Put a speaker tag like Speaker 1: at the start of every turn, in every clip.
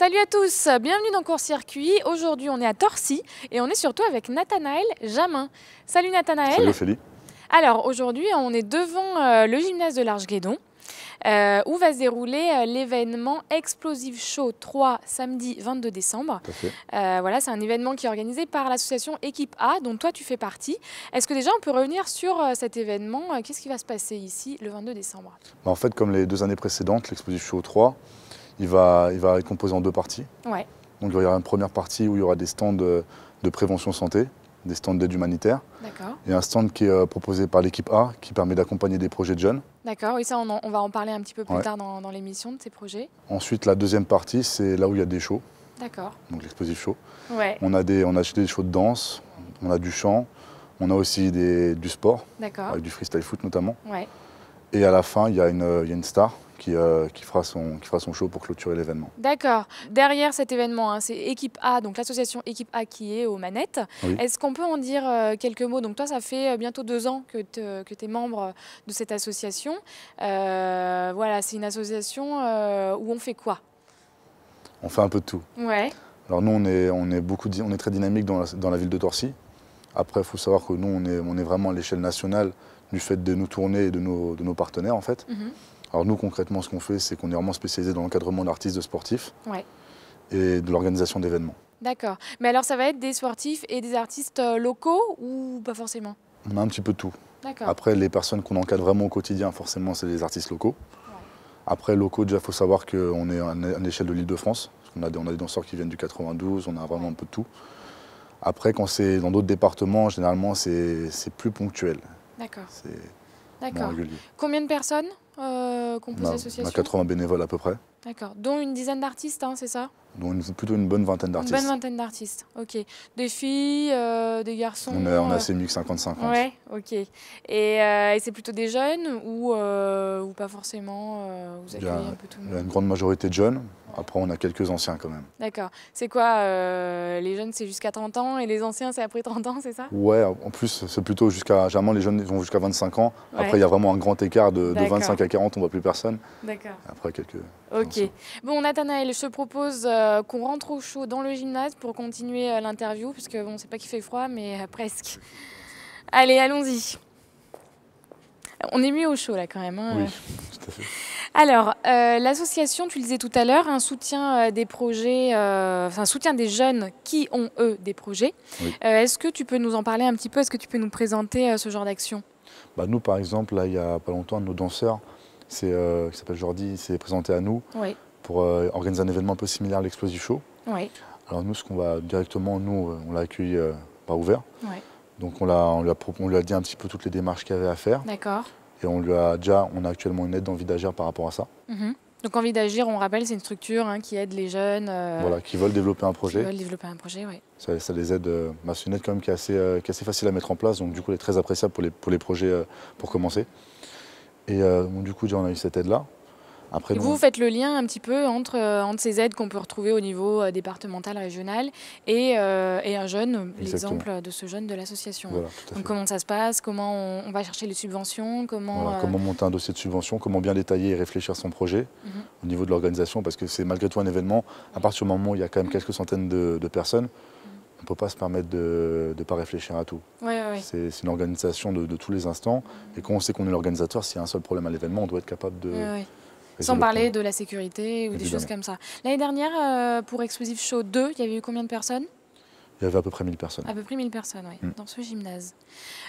Speaker 1: Salut à tous, bienvenue dans Court Circuit. Aujourd'hui, on est à Torcy et on est surtout avec Nathanaël Jamin. Salut Nathanaël. Salut Ophélie. Alors aujourd'hui, on est devant euh, le gymnase de l'Arche-Guédon. Euh, où va se dérouler euh, l'événement Explosive Show 3 samedi 22 décembre. voilà, c'est un événement qui est organisé par l'association Équipe A, dont toi tu fais partie. Est-ce que déjà on peut revenir sur cet événement Qu'est-ce qui va se passer ici le 22 décembre
Speaker 2: bah, En fait, comme les deux années précédentes, l'Explosive Show 3 il va, il va être composé en deux parties. Donc il y aura une première partie où il y aura des stands de, prévention santé, des stands d'aide humanitaire. Et un stand qui est euh, proposé par l'équipe A qui permet d'accompagner des projets de jeunes.
Speaker 1: D'accord, et ça on, va en parler un petit peu plus tard dans, l'émission de ces projets.
Speaker 2: Ensuite, la deuxième partie, c'est là où il y a des shows. D'accord. Donc l'explosif show. On, a des, on acheté des shows de danse, on a du chant, on a aussi des, du sport. Avec du freestyle foot notamment. Et à la fin, il y, euh, y, a une star euh, qui, fera son, qui fera son show pour clôturer l'événement.
Speaker 1: D'accord. Derrière cet événement, hein, c'est Équipe A, donc l'association Équipe A qui est aux manettes. Est-ce qu'on peut en dire euh, quelques mots Donc toi, ça fait euh, bientôt deux ans que tu es membre de cette association. voilà, c'est une association où on fait quoi On fait un peu de tout. Ouais.
Speaker 2: Alors nous, on est, on est, beaucoup, on est très dynamique dans la, ville de Torcy. Après, il faut savoir que nous, on est, on est vraiment à l'échelle nationale du fait de nous tourner et de nos, de nos partenaires, en fait. Mhm. Alors nous, concrètement, ce qu'on fait, c'est qu'on est vraiment spécialisé dans l'encadrement d'artistes, de sportifs et de l'organisation d'événements.
Speaker 1: D'accord. Mais alors, ça va être des sportifs et des artistes euh, locaux ou pas forcément
Speaker 2: On a un petit peu tout. tout. Après, les personnes qu'on encadre vraiment au quotidien, forcément, c'est des artistes locaux. Après, locaux, déjà, il faut savoir qu'on est à l'échelle de l'île de France. on, a des, on danseurs qui viennent du 92, on a vraiment un peu de tout. Après, quand c'est dans d'autres départements, généralement, c'est plus ponctuel.
Speaker 1: D'accord. C'est Combien de personnes euh, qu'on 80
Speaker 2: bénévoles à peu près.
Speaker 1: D'accord, dont une dizaine d'artistes, hein, c'est ça
Speaker 2: dont plutôt une bonne vingtaine d'artistes. Une bonne
Speaker 1: vingtaine d'artistes, ok. Des filles, euh, des garçons On euh, a, on a que
Speaker 2: 50-50. Ouais,
Speaker 1: ok. Euh, et, c'est plutôt des jeunes ou, ou pas forcément Il y a une
Speaker 2: grande majorité de jeunes. Après, on a quelques anciens quand même.
Speaker 1: D'accord. C'est quoi Les jeunes, c'est jusqu'à 30 ans et les anciens, c'est après 30 ans, c'est ça
Speaker 2: Ouais, en plus, c'est plutôt jusqu'à. Généralement, les jeunes vont jusqu'à 25 ans. Après, il y a vraiment un grand écart de, de 25 à 40, on ne voit plus personne. D'accord. Après, quelques.
Speaker 1: Ok. Bon, Nathanaël, je te propose. Euh, qu'on rentre au chaud dans le gymnase pour continuer euh, l'interview, parce que bon, c'est pas qu'il fait froid, mais euh, presque. Allez, allons-y. On est mieux au chaud là quand même. Hein. oui,
Speaker 2: tout à fait.
Speaker 1: Alors, l'association, tu le disais tout à l'heure, un soutien des projets, enfin, soutien des jeunes qui ont, eux, des projets. Est-ce que tu peux nous en parler un petit peu Est-ce que tu peux nous présenter ce genre d'action
Speaker 2: bah, Nous, par exemple, là, il n'y a pas longtemps, nos danseurs, c'est, qui s'appelle Jordi, s'est présenté à nous. Oui pour euh, organiser un événement un peu similaire à l'Explosive Show. Alors nous, ce qu'on va directement, nous, euh, on l'a accueilli euh, par ouvert. Donc on, lui a, dit un petit peu toutes les démarches qu'il avait à faire. D'accord. Et on lui a déjà, on a actuellement une aide d'envie d'agir par rapport à ça.
Speaker 1: Mm-hmm. Donc Envie d'agir, on rappelle, c'est une structure hein, qui aide les jeunes. voilà,
Speaker 2: qui veulent développer un projet. Qui veulent
Speaker 1: développer un projet, oui.
Speaker 2: Ça, les aide. Bah, c'est une aide quand même qui est, assez, facile à mettre en place, donc du coup, elle est très appréciable pour les, pour les projets pour commencer. Et du coup, déjà, on a eu cette aide-là. Après, vous faites
Speaker 1: le lien un petit peu entre, euh, entre ces aides qu'on peut retrouver au niveau euh, départemental, régional et, euh, un jeune, l'exemple de ce jeune de l'association. comment ça se passe, comment on, va chercher les subventions, comment... Comment
Speaker 2: monter un dossier de subvention, comment bien détailler et réfléchir son projet mhm. au niveau de l'organisation, parce que c'est malgré tout un événement, à mhm. partir du moment où il y a quand même mhm. quelques centaines de, personnes, on ne peut pas se permettre de ne pas réfléchir à tout. C'est une organisation de, de, tous les instants. Et quand on sait qu'on est l'organisateur, s'il y a un seul problème à l'événement, on doit être capable de,
Speaker 1: sans parler de la sécurité ou des choses comme ça. L'année dernière, euh, pour Exclusive Show 2, il y avait eu combien de personnes
Speaker 2: il y avait à peu près 1000 personnes. À
Speaker 1: peu près 1000 personnes, oui, mm. dans ce gymnase.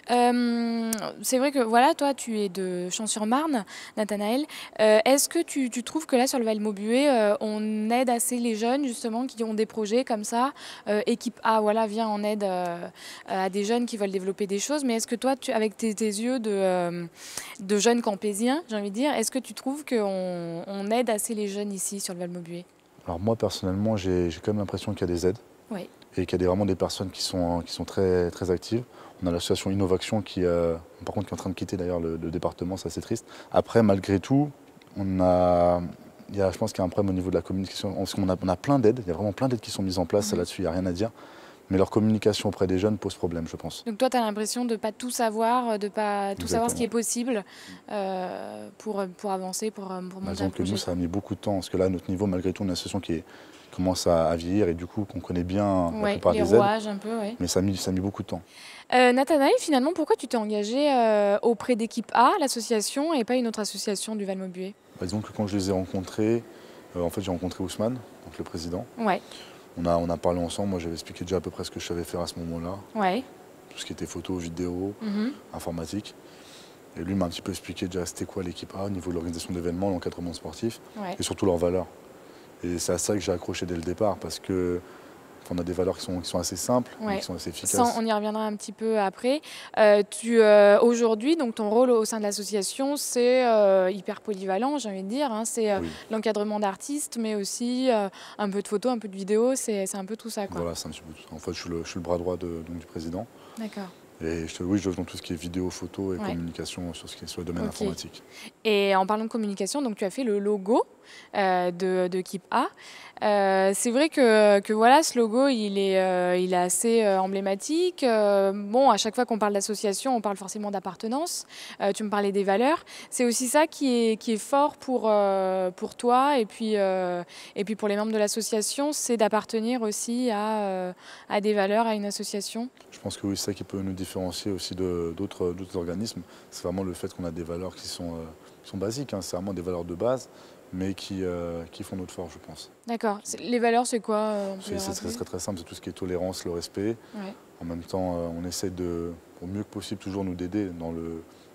Speaker 1: Euh, c'est vrai que, voilà, toi, tu es de Champs-sur-Marne, Nathanaël. Euh, est-ce que tu, trouves que là, sur le val euh, on aide assez les jeunes, justement, qui ont des projets comme ça Équipe euh, A, ah, voilà, vient en aide à des jeunes qui veulent développer des choses. Mais est-ce que toi, tu, avec tes, yeux de, de jeunes campésiens, j'ai envie de dire, est-ce que tu trouves qu'on on aide assez les jeunes ici, sur le Val-Mobué
Speaker 2: Alors moi, personnellement, j'ai quand même l'impression qu'il y a des aides. Oui et qu'il y a vraiment des personnes qui sont, qui sont très, très actives. On a l'association Innovation qui, euh, par contre, qui est en train de quitter d'ailleurs le, le, département, c'est assez triste. Après, malgré tout, on a, il y a, je pense qu'il y a un problème au niveau de la communication. On a, on a plein d'aides, il y a vraiment plein d'aides qui sont mises en place, mhm. là-dessus, il n'y a rien à dire. Mais leur communication auprès des jeunes pose problème, je pense.
Speaker 1: Donc toi, tu as l'impression de ne pas tout savoir, de ne pas tout savoir ce qui est possible euh, pour, pour avancer, pour, pour monter Par exemple, nous,
Speaker 2: ça a mis beaucoup de temps, parce que là, à notre niveau, malgré tout, on a une association qui est commence à, vieillir et du coup qu'on connaît bien la plupart des rouages un peu, mais ça a, mis, ça mis beaucoup de temps.
Speaker 1: Euh, Nathanaël, finalement, pourquoi tu t'es engagé euh, auprès d'équipe A, l'association, et pas une autre association du Val-Maubuée
Speaker 2: bah, Disons que quand je les ai rencontrés, euh, en fait j'ai rencontré Ousmane, donc le président. Ouais. On a, on a parlé ensemble, moi j'avais expliqué déjà à peu près ce que je savais faire à ce moment-là. Ouais. Tout ce qui était photo, vidéo, mhm. informatique. Et lui m'a un petit peu expliqué déjà c'était quoi l'équipe A au niveau de l'organisation d'événements, l'encadrement sportif, et surtout leurs valeurs. Et c'est à ça que j'ai accroché dès le départ parce que on a des valeurs qui sont, qui sont assez simples, qui sont assez efficaces. on
Speaker 1: y reviendra un petit peu après. Euh, tu euh, aujourd'hui, donc ton rôle au sein de l'association, c'est euh, hyper polyvalent, j'ai envie de dire. Hein. c'est l'encadrement d'artistes, mais aussi un peu de photos, un peu de vidéos. C'est un peu tout ça, quoi. Voilà,
Speaker 2: c'est un petit peu tout ça. En fait, je suis le, bras droit du président. D'accord. Et je, oui, je tout ce qui est vidéo, photo et communication sur, ce qui est, le domaine informatique.
Speaker 1: Et en parlant de communication, donc tu as fait le logo euh, de, A. Euh, c'est vrai que, voilà, ce logo, il est, euh, il est assez euh, emblématique. bon, à chaque fois qu'on parle d'association, on parle forcément d'appartenance. tu me parlais des valeurs. C'est aussi ça qui est, qui est fort pour, pour toi et puis, et puis pour les membres de l'association, c'est d'appartenir aussi à, à des valeurs, à une association.
Speaker 2: Je pense que oui, c'est ça qui peut nous différencier aussi d'autres organismes. C'est vraiment le fait qu'on a des valeurs qui sont sont basiques, hein, c'est vraiment des valeurs de base, mais qui, euh, qui font notre force, je pense.
Speaker 1: D'accord. Les valeurs, c'est quoi euh, C'est très,
Speaker 2: très, simple, c'est tout ce qui est tolérance, le respect. En même temps, euh, on essaie de, au mieux que possible, toujours nous d'aider dans,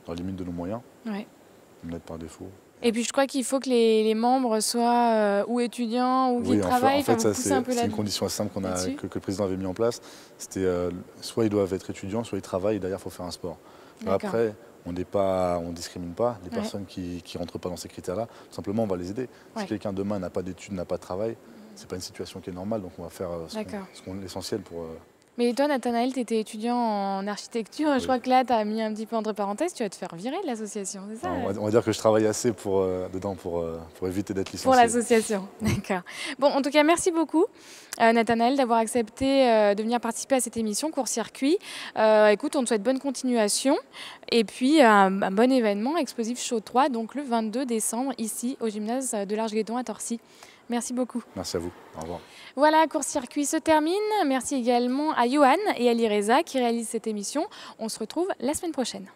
Speaker 2: la limite de nos moyens. On aide par défaut.
Speaker 1: Et puis je crois qu'il faut que les, membres soient euh, ou étudiants ou oui, travaillent. En fait, c'est une condition
Speaker 2: simple qu'on a, que, le président avait mis en place. C'était euh, soit ils doivent être étudiants, soit ils travaillent. Et derrière, il faut faire un sport. Après, on ne discrimine pas les personnes qui ne rentrent pas dans ces critères-là. simplement, on va les aider. Si quelqu'un demain n'a pas d'études, n'a pas de travail, c'est pas une situation qui est normale. Donc on va faire euh, ce euh, l'essentiel pour.
Speaker 1: Mais toi, Nathanaël, tu étais étudiant en architecture. Je crois que là, tu as mis un petit peu entre parenthèses. Tu vas te faire virer de l'association, c'est ça euh
Speaker 2: on va, dire que je travaille assez pour, euh, dedans euh, pour, éviter d'être licencié. Pour
Speaker 1: l'association, d'accord. Bon, en tout cas, merci beaucoup, Nathanaël, d'avoir accepté de venir participer à cette émission Court-Circuit. écoute, on te souhaite bonne continuation. Et puis, un, bon événement, Explosif Show 3, donc le 22 décembre, ici, au gymnase de larche gueton à Torcy. Merci beaucoup.
Speaker 2: Merci à vous. Au revoir.
Speaker 1: Voilà, court-circuit se termine. Merci également à Johan et à Lireza qui réalisent cette émission. On se retrouve la semaine prochaine.